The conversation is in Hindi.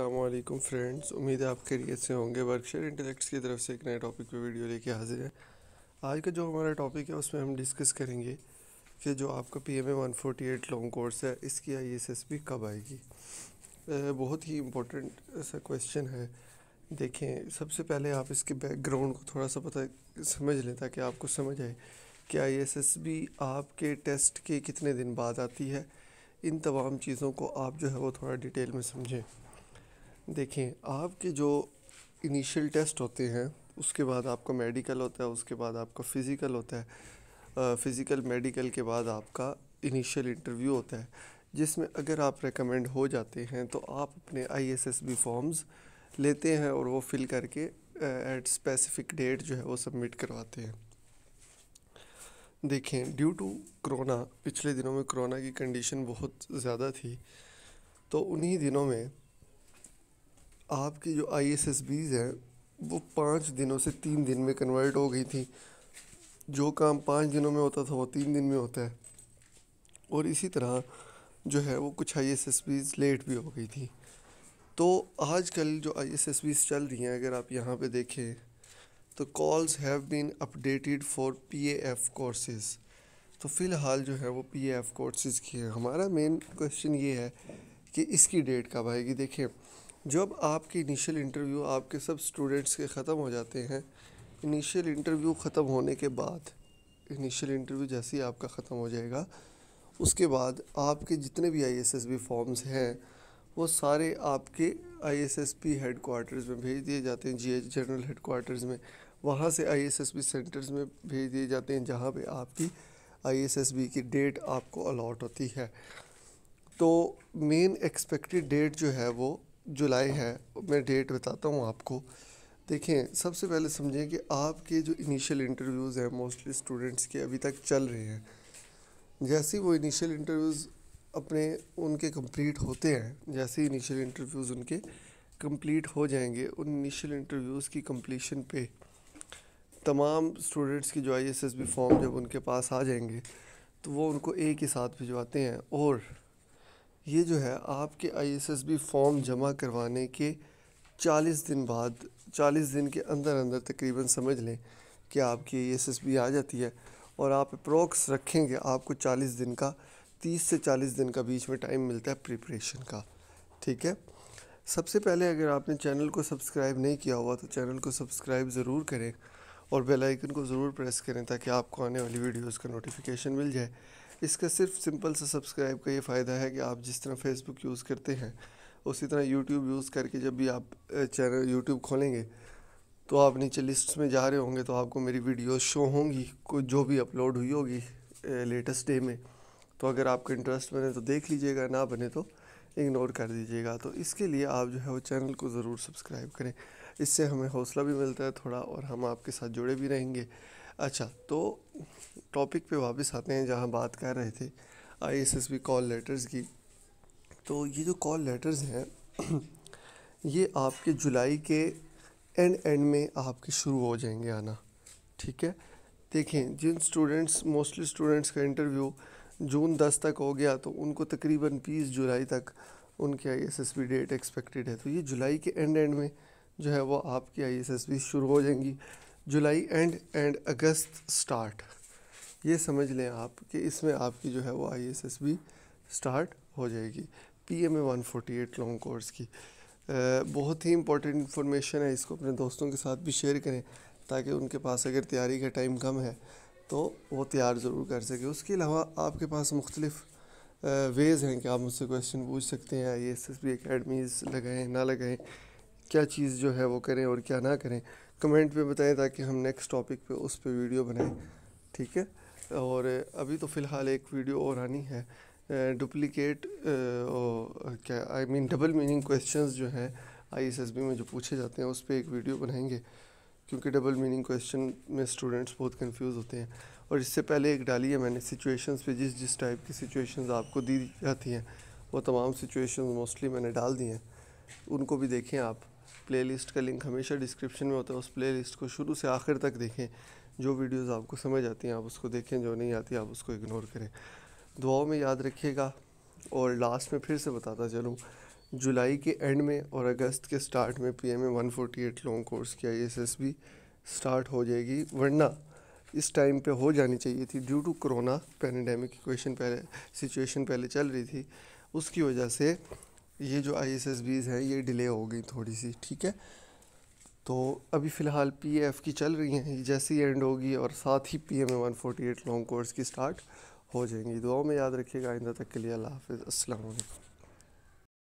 अल्लाम फ्रेंड्स उम्मीद है आप लिए से होंगे वर्कशेयर इंटेलेक्ट्स की तरफ से एक नए टॉपिक पे वीडियो लेके हाजिर है आज का जो हमारा टॉपिक है उसमें हम डिस्कस करेंगे कि जो आपका P M A one eight long course है इसकी आई एस एस पी कब आएगी बहुत ही इम्पोर्टेंट ऐसा क्वेश्चन है देखें सबसे पहले आप इसके बैकग्राउंड को थोड़ा सा पता समझ लें ताकि आपको समझ आए कि आई एस एस बी आपके टेस्ट के कितने दिन बाद आती है इन तमाम चीज़ों को आप जो है वो थोड़ा डिटेल में समझें देखें आपके जो इनिशियल टेस्ट होते हैं उसके बाद आपका मेडिकल होता है उसके बाद आपका फ़िज़िकल होता है फ़िज़िकल मेडिकल के बाद आपका इनिशियल इंटरव्यू होता है जिसमें अगर आप रेकमेंड हो जाते हैं तो आप अपने I S S B forms लेते हैं और वो फिल करके एट स्पेसिफिक डेट जो है वो सबमिट करवाते हैं देखें ड्यू टू कोरोना पिछले दिनों में कोरोना की कंडीशन बहुत ज़्यादा थी तो उन्हीं दिनों में आपकी जो आई एस एस बीज़ हैं वो पाँच दिनों से तीन दिन में कन्वर्ट हो गई थी जो काम पाँच दिनों में होता था वो तीन दिन में होता है और इसी तरह जो है वो कुछ I S S Bs late भी हो गई थी तो आज कल जो आई एस एस बीज़ चल रही हैं अगर आप यहाँ पे देखें तो calls have been updated for P F courses तो फ़िलहाल जो है वो पी एफ कोर्सेज़ की है हमारा मेन क्वेश्चन ये है कि इसकी डेट कब आएगी देखिए जब आपकी इनिशियल इंटरव्यू आपके सब स्टूडेंट्स के ख़त्म हो जाते हैं इनिशियल इंटरव्यू ख़त्म होने के बाद इनिशियल इंटरव्यू जैसे ही आपका ख़त्म हो जाएगा उसके बाद आपके जितने भी आईएसएसबी फॉर्म्स हैं वो सारे आपके आईएसएसबी हेडक्वार्टर्स में भेज दिए जाते हैं जी जनरल हेडक्वार्टर्स में वहाँ से आईएसएसबी सेंटर्स में भेज दिए जाते हैं जहाँ पे आपकी आईएसएसबी की डेट आपको अलॉट होती है तो मेन एक्सपेक्टेड डेट जो है वो जुलाई है मैं डेट बताता हूँ आपको देखें सबसे पहले समझें कि आपके जो इनिशियल इंटरव्यूज़ हैं मोस्टली स्टूडेंट्स के अभी तक चल रहे हैं जैसे ही वो इनिशियल इंटरव्यूज़ अपने उनके कंप्लीट होते हैं जैसे ही इनिशियल इंटरव्यूज़ उनके कंप्लीट हो जाएंगे उन इनिशियल इंटरव्यूज़ की कंप्लीशन पे तमाम स्टूडेंट्स की जो I S S B form जब उनके पास आ जाएंगे तो वो उनको एक ही साथ भिजवाते हैं और ये जो है आपके आईएसएसबी फॉर्म जमा करवाने के 40 दिन बाद 40 दिन के अंदर अंदर तकरीबन समझ लें कि आपकी आईएसएसबी आ जाती है और आप अप्रोक्स रखेंगे आपको 40 दिन का 30 से 40 दिन का बीच में टाइम मिलता है प्रिपरेशन का ठीक है सबसे पहले अगर आपने चैनल को सब्सक्राइब नहीं किया हुआ तो चैनल को सब्सक्राइब ज़रूर करें और बेलाइकन को ज़रूर प्रेस करें ताकि आपको आने वाली वीडियोज़ का नोटिफिकेशन मिल जाए इसका सिर्फ सिंपल सा सब्सक्राइब का ये फ़ायदा है कि आप जिस तरह फेसबुक यूज़ करते हैं उसी तरह यूट्यूब यूज़ करके जब भी आप चैनल यूट्यूब खोलेंगे तो आप नीचे लिस्ट में जा रहे होंगे तो आपको मेरी वीडियो शो होंगी को जो भी अपलोड हुई होगी लेटेस्ट डे में तो अगर आपका इंटरेस्ट बने तो देख लीजिएगा ना बने तो इग्नोर कर दीजिएगा तो इसके लिए आप जो है वो चैनल को ज़रूर सब्सक्राइब करें इससे हमें हौसला भी मिलता है थोड़ा और हम आपके साथ जुड़े भी रहेंगे अच्छा तो टॉपिक पे वापस आते हैं जहाँ बात कर रहे थे I S S B call letters की तो ये जो कॉल लेटर्स हैं ये आपके जुलाई के एंड एंड में आपके शुरू हो जाएंगे आना ठीक है देखें जिन स्टूडेंट्स मोस्टली स्टूडेंट्स का इंटरव्यू जून दस तक हो गया तो उनको तकरीबन बीस जुलाई तक उनके I S S B date expected है तो ये जुलाई के एंड एंड में जो है वो आपकी आई एस एस बी शुरू हो जाएंगी जुलाई एंड एंड अगस्त स्टार्ट ये समझ लें आप कि इसमें आपकी जो है वो I S S B start हो जाएगी P M A one forty eight long course की आ, बहुत ही इंपॉर्टेंट इन्फॉर्मेशन है इसको अपने दोस्तों के साथ भी शेयर करें ताकि उनके पास अगर तैयारी का टाइम कम है तो वो तैयार ज़रूर कर सके उसके अलावा आपके पास मुख्तलिफ़ वेज़ हैं कि आप मुझसे क्वेश्चन पूछ सकते हैं I S S B academies लगाएँ ना लगाएँ क्या चीज़ जो है वो करें और क्या ना करें कमेंट पे बताएं ताकि हम नेक्स्ट टॉपिक पे उस पर वीडियो बनाएं ठीक है और अभी तो फ़िलहाल एक वीडियो और आनी है डुप्लिकेट क्या I mean double meaning questions जो है आईएसएसबी में जो पूछे जाते हैं उस पर एक वीडियो बनाएंगे क्योंकि डबल मीनिंग क्वेश्चन में स्टूडेंट्स बहुत कंफ्यूज होते हैं और इससे पहले एक डाली है मैंने सिचुएशंस पे जिस जिस टाइप की सिचुएशंस आपको दी जाती हैं वो तमाम सिचुएशंस मोस्टली मैंने डाल दी हैं उनको भी देखें आप प्लेलिस्ट का लिंक हमेशा डिस्क्रिप्शन में होता है उस प्लेलिस्ट को शुरू से आखिर तक देखें जो वीडियोस आपको समझ आती हैं आप उसको देखें जो नहीं आती आप उसको इग्नोर करें दुआओं में याद रखिएगा और लास्ट में फिर से बताता चलूँ जुलाई के एंड में और अगस्त के स्टार्ट में P M A one forty eight long course की I S S B start हो जाएगी वरना इस टाइम पे हो जानी चाहिए थी ड्यू टू कोरोना पैनडेमिक पहले सिचुएशन पहले चल रही थी उसकी वजह से ये जो आई एस एस बीज़ हैं ये डिले हो गई थोड़ी सी ठीक है तो अभी फ़िलहाल पी एफ़ की चल रही हैं जैसे ही एंड होगी और साथ ही P M A one forty eight long course की स्टार्ट हो जाएंगी दुआओं में याद रखिएगा आइंदा तक के लिए अल्लाह हाफ़ असलकम